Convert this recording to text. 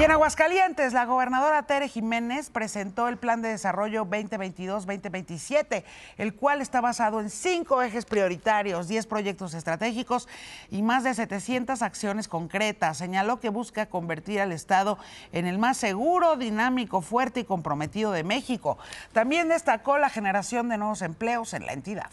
Y en Aguascalientes, la gobernadora Tere Jiménez presentó el Plan de Desarrollo 2022-2027, el cual está basado en cinco ejes prioritarios, 10 proyectos estratégicos y más de 700 acciones concretas. Señaló que busca convertir al Estado en el más seguro, dinámico, fuerte y comprometido de México. También destacó la generación de nuevos empleos en la entidad.